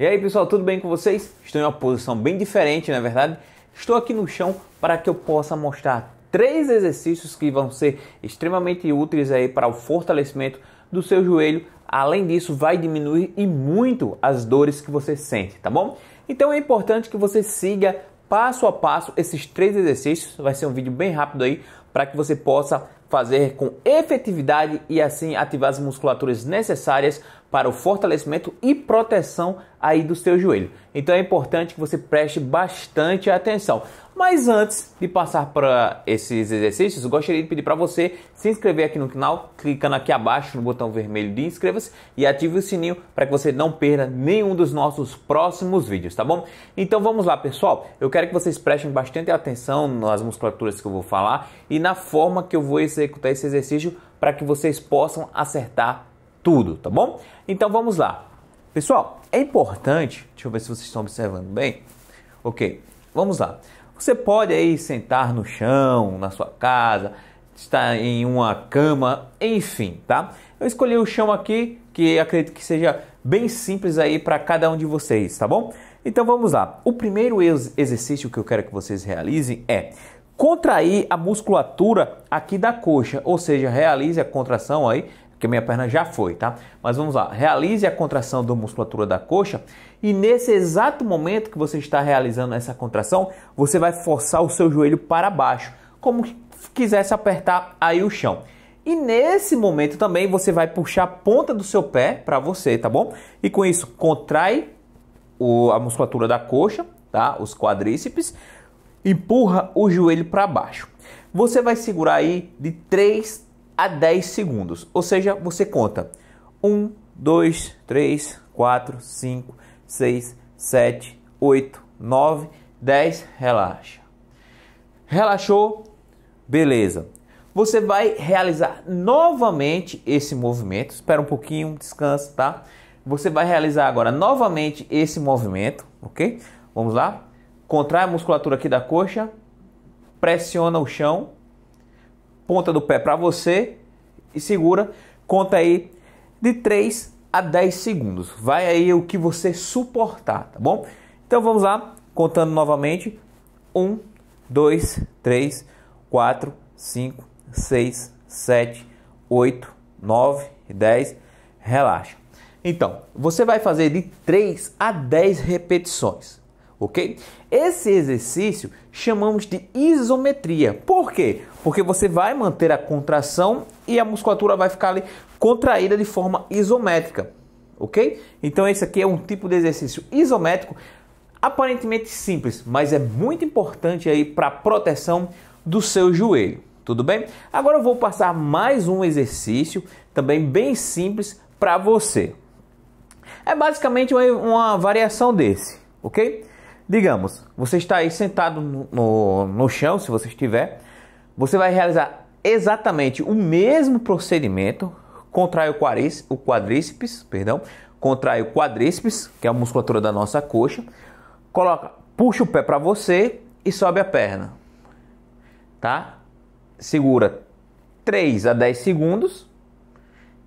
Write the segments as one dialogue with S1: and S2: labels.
S1: E aí pessoal, tudo bem com vocês? Estou em uma posição bem diferente, na é verdade. Estou aqui no chão para que eu possa mostrar três exercícios que vão ser extremamente úteis aí para o fortalecimento do seu joelho. Além disso, vai diminuir e muito as dores que você sente, tá bom? Então é importante que você siga passo a passo esses três exercícios. Vai ser um vídeo bem rápido aí para que você possa fazer com efetividade e assim ativar as musculaturas necessárias para o fortalecimento e proteção aí do seu joelho. Então é importante que você preste bastante atenção. Mas antes de passar para esses exercícios, gostaria de pedir para você se inscrever aqui no canal, clicando aqui abaixo no botão vermelho de inscreva-se e ative o sininho para que você não perca nenhum dos nossos próximos vídeos, tá bom? Então vamos lá, pessoal. Eu quero que vocês prestem bastante atenção nas musculaturas que eu vou falar e na forma que eu vou executar esse exercício para que vocês possam acertar tudo, tá bom? Então vamos lá. Pessoal, é importante, deixa eu ver se vocês estão observando bem. OK. Vamos lá. Você pode aí sentar no chão, na sua casa, estar em uma cama, enfim, tá? Eu escolhi o chão aqui, que acredito que seja bem simples aí para cada um de vocês, tá bom? Então vamos lá. O primeiro ex exercício que eu quero que vocês realizem é contrair a musculatura aqui da coxa, ou seja, realize a contração aí porque minha perna já foi, tá? Mas vamos lá, realize a contração da musculatura da coxa e nesse exato momento que você está realizando essa contração, você vai forçar o seu joelho para baixo, como quisesse apertar aí o chão. E nesse momento também você vai puxar a ponta do seu pé para você, tá bom? E com isso contrai o, a musculatura da coxa, tá? Os quadríceps, empurra o joelho para baixo. Você vai segurar aí de 3 a 10 segundos. Ou seja, você conta 1, 2, 3, 4, 5, 6, 7, 8, 9, 10. Relaxa. Relaxou? Beleza. Você vai realizar novamente esse movimento. Espera um pouquinho, descansa, tá? Você vai realizar agora novamente esse movimento, ok? Vamos lá? Contrai a musculatura aqui da coxa, pressiona o chão ponta do pé para você e segura. Conta aí de 3 a 10 segundos. Vai aí o que você suportar, tá bom? Então vamos lá, contando novamente. 1, 2, 3, 4, 5, 6, 7, 8, 9, 10. Relaxa. Então, você vai fazer de 3 a 10 repetições ok? Esse exercício chamamos de isometria. Por quê? Porque você vai manter a contração e a musculatura vai ficar ali contraída de forma isométrica, ok? Então esse aqui é um tipo de exercício isométrico, aparentemente simples, mas é muito importante aí para a proteção do seu joelho, tudo bem? Agora eu vou passar mais um exercício, também bem simples para você. É basicamente uma, uma variação desse, ok? Digamos, você está aí sentado no, no, no chão, se você estiver, você vai realizar exatamente o mesmo procedimento, contrai o, quadríceps, o quadríceps, perdão, contrai o quadríceps, que é a musculatura da nossa coxa, coloca, puxa o pé para você e sobe a perna. Tá? Segura 3 a 10 segundos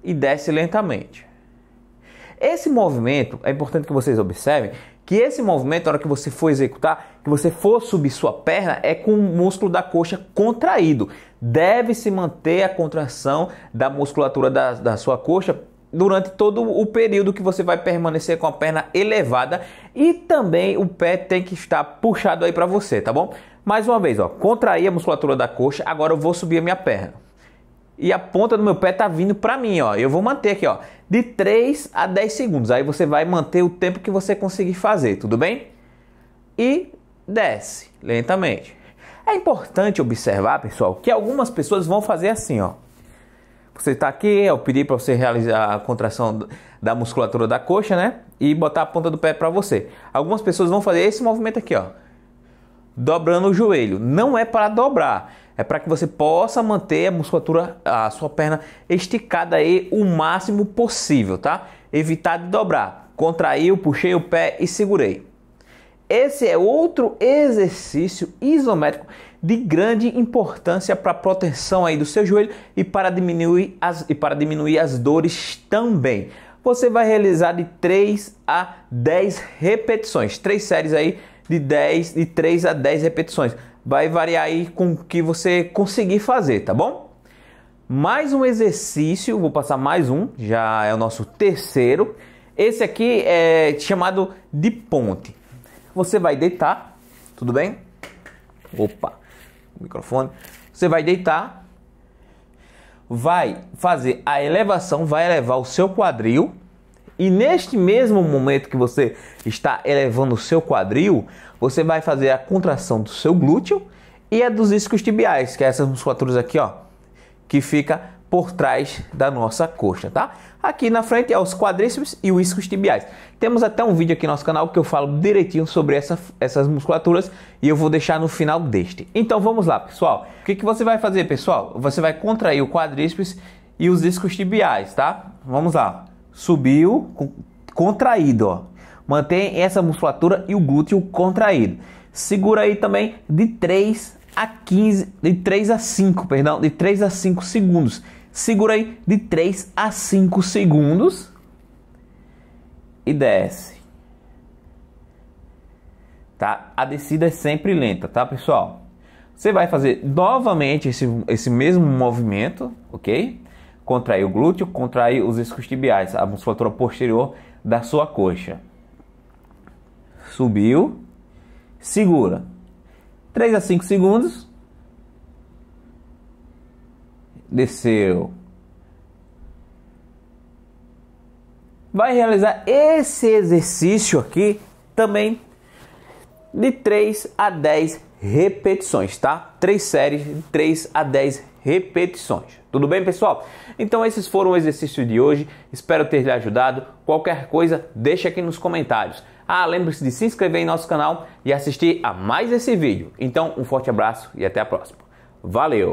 S1: e desce lentamente. Esse movimento é importante que vocês observem que esse movimento, na hora que você for executar, que você for subir sua perna, é com o músculo da coxa contraído. Deve se manter a contração da musculatura da, da sua coxa durante todo o período que você vai permanecer com a perna elevada e também o pé tem que estar puxado aí para você, tá bom? Mais uma vez, ó, contraí a musculatura da coxa, agora eu vou subir a minha perna e a ponta do meu pé tá vindo para mim, ó. Eu vou manter aqui, ó, de 3 a 10 segundos. Aí você vai manter o tempo que você conseguir fazer, tudo bem? E desce lentamente. É importante observar, pessoal, que algumas pessoas vão fazer assim, ó. Você está aqui, eu é pedi para você realizar a contração da musculatura da coxa, né? E botar a ponta do pé para você. Algumas pessoas vão fazer esse movimento aqui, ó. Dobrando o joelho. Não é para dobrar é para que você possa manter a musculatura, a sua perna esticada aí o máximo possível, tá? Evitar de dobrar. Contraiu, puxei o pé e segurei. Esse é outro exercício isométrico de grande importância para a proteção aí do seu joelho e para diminuir as, e para diminuir as dores também. Você vai realizar de 3 a 10 repetições, três séries aí de 10 de 3 a 10 repetições vai variar aí com o que você conseguir fazer, tá bom? Mais um exercício, vou passar mais um, já é o nosso terceiro. Esse aqui é chamado de ponte. Você vai deitar, tudo bem? Opa, microfone. Você vai deitar, vai fazer a elevação, vai elevar o seu quadril e neste mesmo momento que você está elevando o seu quadril, você vai fazer a contração do seu glúteo e a dos iscos tibiais, que é essas musculaturas aqui, ó, que fica por trás da nossa coxa, tá? Aqui na frente é os quadríceps e os iscos tibiais. Temos até um vídeo aqui no nosso canal que eu falo direitinho sobre essa, essas musculaturas e eu vou deixar no final deste. Então vamos lá, pessoal. O que, que você vai fazer, pessoal? Você vai contrair o quadríceps e os iscos tibiais, tá? Vamos lá subiu, contraído, ó. Mantém essa musculatura e o glúteo contraído. Segura aí também de 3 a 15, de 3 a 5, perdão, de 3 a 5 segundos. Segura aí de 3 a 5 segundos e desce. Tá? A descida é sempre lenta, tá, pessoal? Você vai fazer novamente esse, esse mesmo movimento, ok? contrair o glúteo, contrair os discos tibiais, a musculatura posterior da sua coxa. Subiu, segura. 3 a 5 segundos. Desceu. Vai realizar esse exercício aqui também de 3 a 10 repetições, tá? Três séries de 3 a 10 repetições repetições. Tudo bem, pessoal? Então esses foram o exercício de hoje. Espero ter lhe ajudado. Qualquer coisa, deixa aqui nos comentários. Ah, lembre-se de se inscrever em nosso canal e assistir a mais esse vídeo. Então, um forte abraço e até a próxima. Valeu!